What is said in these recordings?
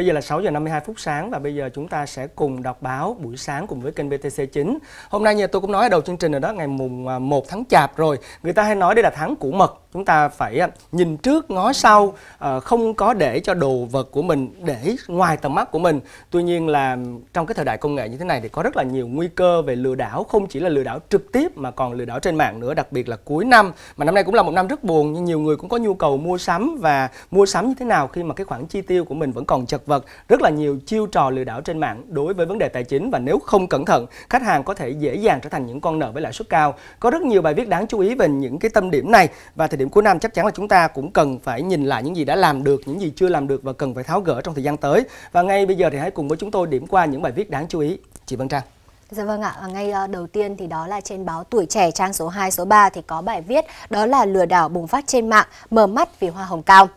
Bây giờ là 6 giờ 52 phút sáng và bây giờ chúng ta sẽ cùng đọc báo buổi sáng cùng với kênh BTC 9 Hôm nay như tôi cũng nói ở đầu chương trình rồi đó, ngày mùng 1 à, tháng Chạp rồi. Người ta hay nói đây là tháng củ mật, chúng ta phải à, nhìn trước ngó sau, à, không có để cho đồ vật của mình để ngoài tầm mắt của mình. Tuy nhiên là trong cái thời đại công nghệ như thế này thì có rất là nhiều nguy cơ về lừa đảo, không chỉ là lừa đảo trực tiếp mà còn lừa đảo trên mạng nữa, đặc biệt là cuối năm. Mà năm nay cũng là một năm rất buồn nhưng nhiều người cũng có nhu cầu mua sắm và mua sắm như thế nào khi mà cái khoản chi tiêu của mình vẫn còn chật vật, rất là nhiều chiêu trò lừa đảo trên mạng đối với vấn đề tài chính và nếu không cẩn thận, khách hàng có thể dễ dàng trở thành những con nợ với lãi suất cao. Có rất nhiều bài viết đáng chú ý về những cái tâm điểm này và thời điểm cuối năm chắc chắn là chúng ta cũng cần phải nhìn lại những gì đã làm được, những gì chưa làm được và cần phải tháo gỡ trong thời gian tới. Và ngay bây giờ thì hãy cùng với chúng tôi điểm qua những bài viết đáng chú ý. Chị Vân Trang. Dạ vâng ạ, ngay ờ, đầu tiên thì đó là trên báo Tuổi Trẻ trang số 2, số 3 thì có bài viết đó là lừa đảo bùng phát trên mạng, mở mắt vì hoa hồng cao.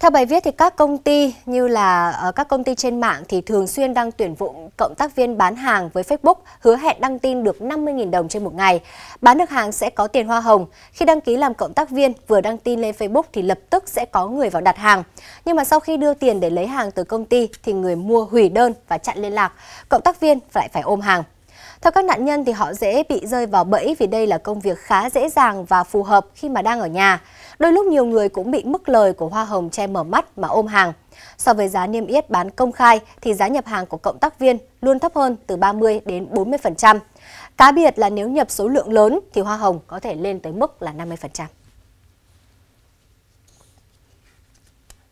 Theo bài viết thì các công ty như là ờ, các công ty trên mạng thì thường xuyên đăng tuyển dụng cộng tác viên bán hàng với Facebook hứa hẹn đăng tin được 50.000 đồng trên một ngày. Bán được hàng sẽ có tiền hoa hồng. Khi đăng ký làm cộng tác viên vừa đăng tin lên Facebook thì lập tức sẽ có người vào đặt hàng. Nhưng mà sau khi đưa tiền để lấy hàng từ công ty thì người mua hủy đơn và chặn liên lạc. Cộng tác viên lại phải ôm hàng. Theo các nạn nhân thì họ dễ bị rơi vào bẫy vì đây là công việc khá dễ dàng và phù hợp khi mà đang ở nhà. Đôi lúc nhiều người cũng bị mức lời của hoa hồng che mở mắt mà ôm hàng. So với giá niêm yết bán công khai thì giá nhập hàng của cộng tác viên luôn thấp hơn từ 30 đến 40%. Cá biệt là nếu nhập số lượng lớn thì hoa hồng có thể lên tới mức là 50%.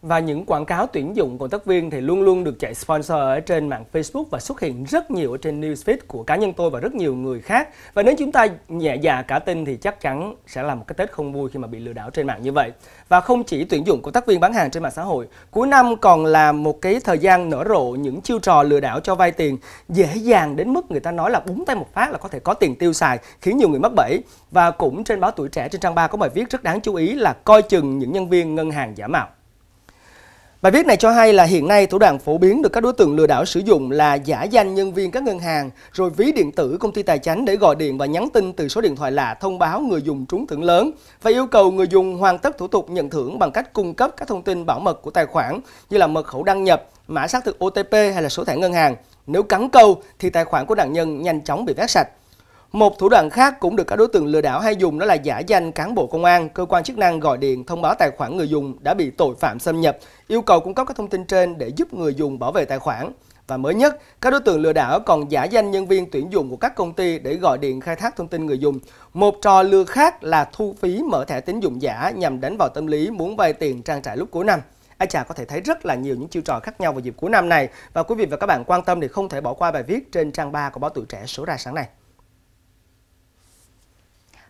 và những quảng cáo tuyển dụng cộng tác viên thì luôn luôn được chạy sponsor ở trên mạng Facebook và xuất hiện rất nhiều ở trên newsfeed của cá nhân tôi và rất nhiều người khác. Và nếu chúng ta nhẹ dạ cả tin thì chắc chắn sẽ là một cái Tết không vui khi mà bị lừa đảo trên mạng như vậy. Và không chỉ tuyển dụng cộng tác viên bán hàng trên mạng xã hội, cuối năm còn là một cái thời gian nở rộ những chiêu trò lừa đảo cho vay tiền dễ dàng đến mức người ta nói là búng tay một phát là có thể có tiền tiêu xài khiến nhiều người mắc bẫy. Và cũng trên báo tuổi trẻ trên trang 3 có bài viết rất đáng chú ý là coi chừng những nhân viên ngân hàng giả mạo. Bài viết này cho hay là hiện nay thủ đoạn phổ biến được các đối tượng lừa đảo sử dụng là giả danh nhân viên các ngân hàng, rồi ví điện tử công ty tài chính để gọi điện và nhắn tin từ số điện thoại lạ thông báo người dùng trúng thưởng lớn và yêu cầu người dùng hoàn tất thủ tục nhận thưởng bằng cách cung cấp các thông tin bảo mật của tài khoản như là mật khẩu đăng nhập, mã xác thực OTP hay là số thẻ ngân hàng. Nếu cắn câu thì tài khoản của nạn nhân nhanh chóng bị vét sạch. Một thủ đoạn khác cũng được các đối tượng lừa đảo hay dùng đó là giả danh cán bộ công an, cơ quan chức năng gọi điện thông báo tài khoản người dùng đã bị tội phạm xâm nhập, yêu cầu cung cấp các thông tin trên để giúp người dùng bảo vệ tài khoản. Và mới nhất, các đối tượng lừa đảo còn giả danh nhân viên tuyển dụng của các công ty để gọi điện khai thác thông tin người dùng. Một trò lừa khác là thu phí mở thẻ tín dụng giả nhằm đánh vào tâm lý muốn vay tiền trang trải lúc cuối năm. Ai chà có thể thấy rất là nhiều những chiêu trò khác nhau vào dịp cuối năm này và quý vị và các bạn quan tâm thì không thể bỏ qua bài viết trên trang 3 của báo tuổi trẻ số ra sáng nay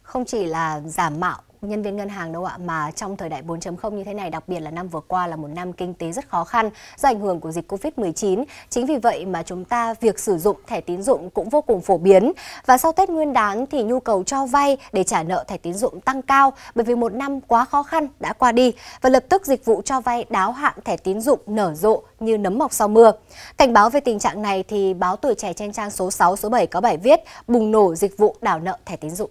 không chỉ là giả mạo nhân viên ngân hàng đâu ạ mà trong thời đại 4.0 như thế này đặc biệt là năm vừa qua là một năm kinh tế rất khó khăn do ảnh hưởng của dịch Covid-19. Chính vì vậy mà chúng ta việc sử dụng thẻ tín dụng cũng vô cùng phổ biến và sau Tết Nguyên đán thì nhu cầu cho vay để trả nợ thẻ tín dụng tăng cao bởi vì một năm quá khó khăn đã qua đi và lập tức dịch vụ cho vay đáo hạn thẻ tín dụng nở rộ như nấm mọc sau mưa. Cảnh báo về tình trạng này thì báo Tuổi trẻ trên trang số 6 số 7 có bài viết bùng nổ dịch vụ đảo nợ thẻ tín dụng.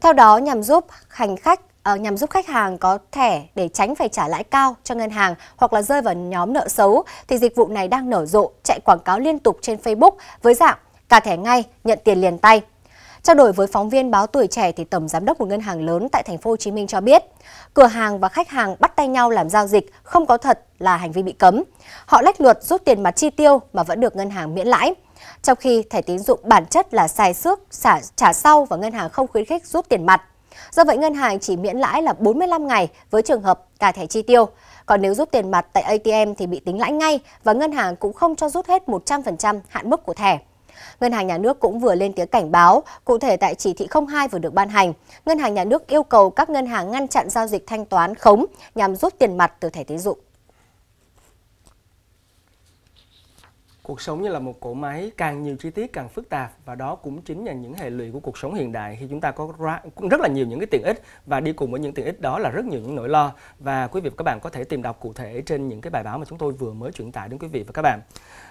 Theo đó nhằm giúp hành khách ờ, nhằm giúp khách hàng có thẻ để tránh phải trả lãi cao cho ngân hàng hoặc là rơi vào nhóm nợ xấu thì dịch vụ này đang nở rộ, chạy quảng cáo liên tục trên Facebook với dạng cả thẻ ngay, nhận tiền liền tay. Trao đổi với phóng viên báo Tuổi trẻ thì tổng giám đốc một ngân hàng lớn tại thành phố Hồ Chí Minh cho biết, cửa hàng và khách hàng bắt tay nhau làm giao dịch không có thật là hành vi bị cấm. Họ lách luật rút tiền mặt chi tiêu mà vẫn được ngân hàng miễn lãi trong khi thẻ tín dụng bản chất là xài xước, xả, trả sau và ngân hàng không khuyến khích rút tiền mặt. Do vậy ngân hàng chỉ miễn lãi là 45 ngày với trường hợp cả thẻ chi tiêu. Còn nếu rút tiền mặt tại ATM thì bị tính lãi ngay và ngân hàng cũng không cho rút hết 100% hạn mức của thẻ. Ngân hàng Nhà nước cũng vừa lên tiếng cảnh báo, cụ thể tại chỉ thị 02 vừa được ban hành, Ngân hàng Nhà nước yêu cầu các ngân hàng ngăn chặn giao dịch thanh toán khống nhằm rút tiền mặt từ thẻ tín dụng. Cuộc sống như là một cỗ máy, càng nhiều chi tiết càng phức tạp và đó cũng chính là những hệ lụy của cuộc sống hiện đại khi chúng ta có rất là nhiều những cái tiện ích và đi cùng với những tiện ích đó là rất nhiều những nỗi lo và quý vị và các bạn có thể tìm đọc cụ thể trên những cái bài báo mà chúng tôi vừa mới chuyển tải đến quý vị và các bạn.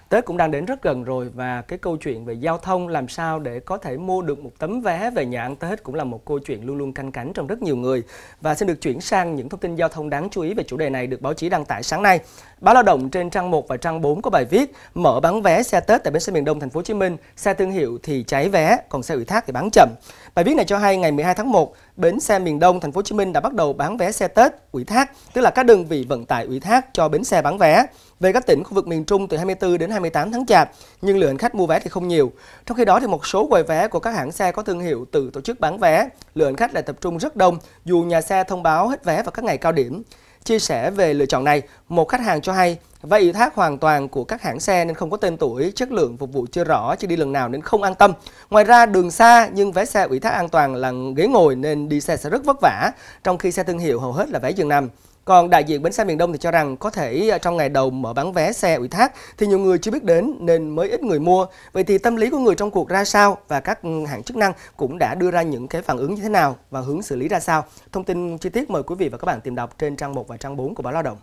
Tết cũng đang đến rất gần rồi và cái câu chuyện về giao thông làm sao để có thể mua được một tấm vé về nhà ăn Tết cũng là một câu chuyện luôn luôn canh cánh trong rất nhiều người. Và xin được chuyển sang những thông tin giao thông đáng chú ý về chủ đề này được báo chí đăng tải sáng nay. Báo Lao động trên trang 1 và trang 4 có bài viết mở bán vé xe Tết tại bến xe miền Đông thành phố Hồ Chí Minh, xe thương hiệu thì cháy vé, còn xe ủy thác thì bán chậm. Bài viết này cho hay ngày 12 tháng 1, bến xe miền Đông thành phố Hồ Chí Minh đã bắt đầu bán vé xe Tết ủy thác, tức là các đơn vị vận tải ủy thác cho bến xe bán vé về các tỉnh khu vực miền Trung từ 24 đến 28 tháng Chạp, nhưng lượng khách mua vé thì không nhiều. Trong khi đó thì một số quầy vé của các hãng xe có thương hiệu tự tổ chức bán vé, lượng khách lại tập trung rất đông dù nhà xe thông báo hết vé vào các ngày cao điểm. Chia sẻ về lựa chọn này, một khách hàng cho hay và ủy thác hoàn toàn của các hãng xe nên không có tên tuổi, chất lượng phục vụ chưa rõ, chưa đi lần nào nên không an tâm. Ngoài ra đường xa nhưng vé xe ủy thác an toàn là ghế ngồi nên đi xe sẽ rất vất vả, trong khi xe thương hiệu hầu hết là vé giường nằm. Còn đại diện bến xe miền Đông thì cho rằng có thể à, trong ngày đầu mở bán vé xe ủy thác thì nhiều người chưa biết đến nên mới ít người mua. Vậy thì tâm lý của người trong cuộc ra sao và các hãng chức năng cũng đã đưa ra những cái phản ứng như thế nào và hướng xử lý ra sao? Thông tin chi tiết mời quý vị và các bạn tìm đọc trên trang 1 và trang 4 của báo Lao động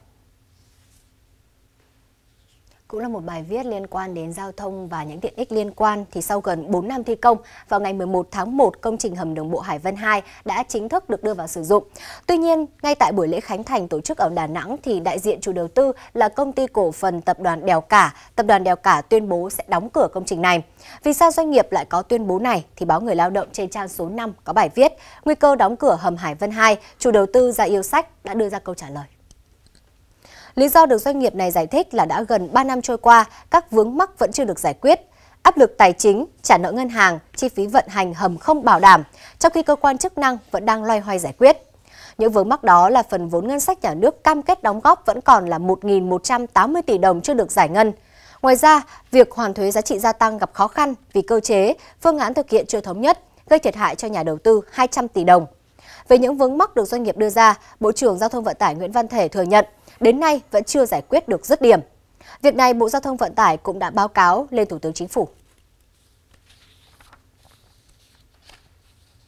cũng là một bài viết liên quan đến giao thông và những tiện ích liên quan thì sau gần 4 năm thi công, vào ngày 11 tháng 1, công trình hầm đường bộ Hải Vân 2 đã chính thức được đưa vào sử dụng. Tuy nhiên, ngay tại buổi lễ khánh thành tổ chức ở Đà Nẵng thì đại diện chủ đầu tư là công ty cổ phần tập đoàn Đèo Cả, tập đoàn Đèo Cả tuyên bố sẽ đóng cửa công trình này. Vì sao doanh nghiệp lại có tuyên bố này thì báo Người Lao động trên trang số 5 có bài viết Nguy cơ đóng cửa hầm Hải Vân 2, chủ đầu tư ra yêu sách đã đưa ra câu trả lời. Lý do được doanh nghiệp này giải thích là đã gần 3 năm trôi qua, các vướng mắc vẫn chưa được giải quyết. Áp lực tài chính, trả nợ ngân hàng, chi phí vận hành hầm không bảo đảm, trong khi cơ quan chức năng vẫn đang loay hoay giải quyết. Những vướng mắc đó là phần vốn ngân sách nhà nước cam kết đóng góp vẫn còn là 1.180 tỷ đồng chưa được giải ngân. Ngoài ra, việc hoàn thuế giá trị gia tăng gặp khó khăn vì cơ chế, phương án thực hiện chưa thống nhất, gây thiệt hại cho nhà đầu tư 200 tỷ đồng. Về những vướng mắc được doanh nghiệp đưa ra, Bộ trưởng Giao thông Vận tải Nguyễn Văn Thể thừa nhận đến nay vẫn chưa giải quyết được dứt điểm. Việc này Bộ Giao thông Vận tải cũng đã báo cáo lên Thủ tướng Chính phủ.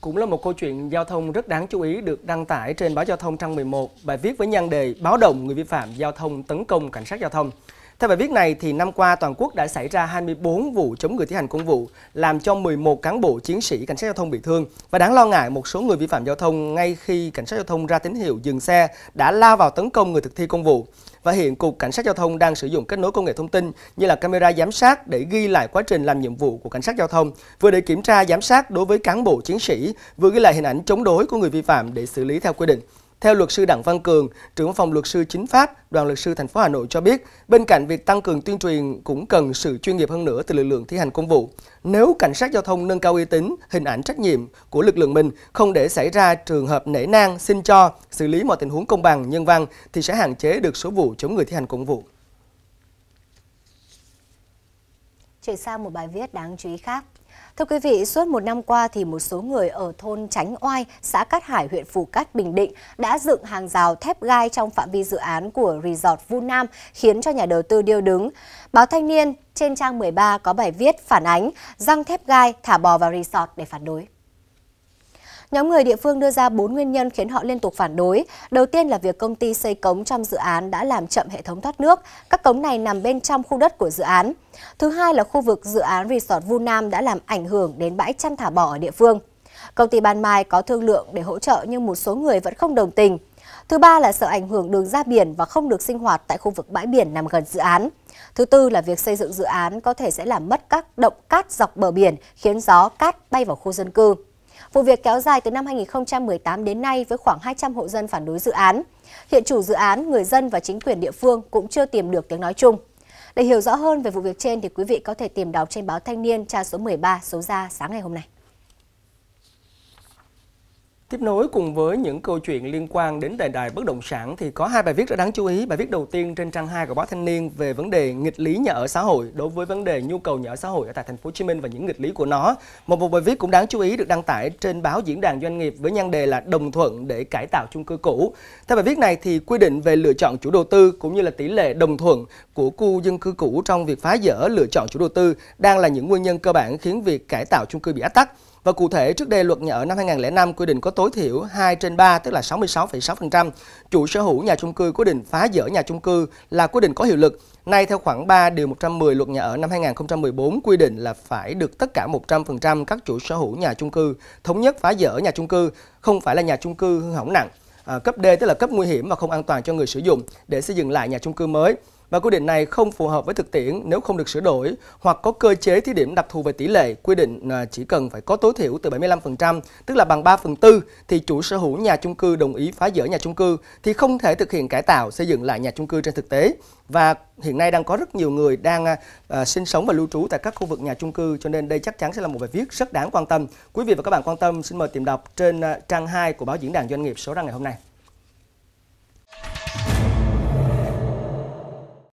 Cũng là một câu chuyện giao thông rất đáng chú ý được đăng tải trên báo Giao thông trang 11, bài viết với nhan đề báo động người vi phạm giao thông tấn công cảnh sát giao thông. Theo bài viết này, thì năm qua toàn quốc đã xảy ra 24 vụ chống người thi hành công vụ, làm cho 11 cán bộ chiến sĩ cảnh sát giao thông bị thương. Và đáng lo ngại, một số người vi phạm giao thông ngay khi cảnh sát giao thông ra tín hiệu dừng xe đã lao vào tấn công người thực thi công vụ. Và hiện Cục Cảnh sát Giao thông đang sử dụng kết nối công nghệ thông tin như là camera giám sát để ghi lại quá trình làm nhiệm vụ của cảnh sát giao thông, vừa để kiểm tra giám sát đối với cán bộ chiến sĩ, vừa ghi lại hình ảnh chống đối của người vi phạm để xử lý theo quy định. Theo luật sư Đặng Văn Cường, trưởng phòng luật sư chính pháp, đoàn luật sư thành phố Hà Nội cho biết, bên cạnh việc tăng cường tuyên truyền cũng cần sự chuyên nghiệp hơn nữa từ lực lượng thi hành công vụ. Nếu cảnh sát giao thông nâng cao uy tín, hình ảnh trách nhiệm của lực lượng mình không để xảy ra trường hợp nể nang, xin cho, xử lý mọi tình huống công bằng, nhân văn thì sẽ hạn chế được số vụ chống người thi hành công vụ. Chuyển sang một bài viết đáng chú ý khác. Thưa quý vị, suốt một năm qua thì một số người ở thôn Tránh Oai, xã Cát Hải, huyện Phù Cát, Bình Định đã dựng hàng rào thép gai trong phạm vi dự án của Resort Vu Nam khiến cho nhà đầu tư điêu đứng. Báo Thanh niên trên trang 13 có bài viết phản ánh răng thép gai thả bò vào resort để phản đối. Nhóm người địa phương đưa ra 4 nguyên nhân khiến họ liên tục phản đối. Đầu tiên là việc công ty xây cống trong dự án đã làm chậm hệ thống thoát nước. Các cống này nằm bên trong khu đất của dự án. Thứ hai là khu vực dự án Resort Vu Nam đã làm ảnh hưởng đến bãi chăn thả bò ở địa phương. Công ty Ban Mai có thương lượng để hỗ trợ nhưng một số người vẫn không đồng tình. Thứ ba là sợ ảnh hưởng đường ra biển và không được sinh hoạt tại khu vực bãi biển nằm gần dự án. Thứ tư là việc xây dựng dự án có thể sẽ làm mất các động cát dọc bờ biển, khiến gió cát bay vào khu dân cư. Vụ việc kéo dài từ năm 2018 đến nay với khoảng 200 hộ dân phản đối dự án. Hiện chủ dự án, người dân và chính quyền địa phương cũng chưa tìm được tiếng nói chung. Để hiểu rõ hơn về vụ việc trên thì quý vị có thể tìm đọc trên báo Thanh niên tra số 13 số ra sáng ngày hôm nay. Tiếp nối cùng với những câu chuyện liên quan đến đề đài bất động sản thì có hai bài viết rất đáng chú ý. Bài viết đầu tiên trên trang 2 của báo Thanh niên về vấn đề nghịch lý nhà ở xã hội đối với vấn đề nhu cầu nhà ở xã hội ở tại thành phố Hồ Chí Minh và những nghịch lý của nó. Một một bài viết cũng đáng chú ý được đăng tải trên báo Diễn đàn doanh nghiệp với nhan đề là đồng thuận để cải tạo chung cư cũ. Theo bài viết này thì quy định về lựa chọn chủ đầu tư cũng như là tỷ lệ đồng thuận của khu dân cư cũ trong việc phá dỡ lựa chọn chủ đầu tư đang là những nguyên nhân cơ bản khiến việc cải tạo chung cư bị ách tắc. Và cụ thể trước đây luật nhà ở năm 2005 quy định có tối thiểu 2 trên 3 tức là 66,6% chủ sở hữu nhà chung cư quyết định phá dỡ nhà chung cư là quyết định có hiệu lực. Nay theo khoảng 3 điều 110 luật nhà ở năm 2014 quy định là phải được tất cả 100% các chủ sở hữu nhà chung cư thống nhất phá dỡ nhà chung cư, không phải là nhà chung cư hư hỏng nặng. À, cấp D tức là cấp nguy hiểm và không an toàn cho người sử dụng để xây dựng lại nhà chung cư mới và quy định này không phù hợp với thực tiễn nếu không được sửa đổi hoặc có cơ chế thí điểm đặc thù về tỷ lệ quy định à, chỉ cần phải có tối thiểu từ 75%, tức là bằng 3 phần tư thì chủ sở hữu nhà chung cư đồng ý phá dỡ nhà chung cư thì không thể thực hiện cải tạo xây dựng lại nhà chung cư trên thực tế và hiện nay đang có rất nhiều người đang uh, sinh sống và lưu trú tại các khu vực nhà chung cư cho nên đây chắc chắn sẽ là một bài viết rất đáng quan tâm. Quý vị và các bạn quan tâm xin mời tìm đọc trên trang 2 của báo diễn đàn doanh nghiệp số ra ngày hôm nay.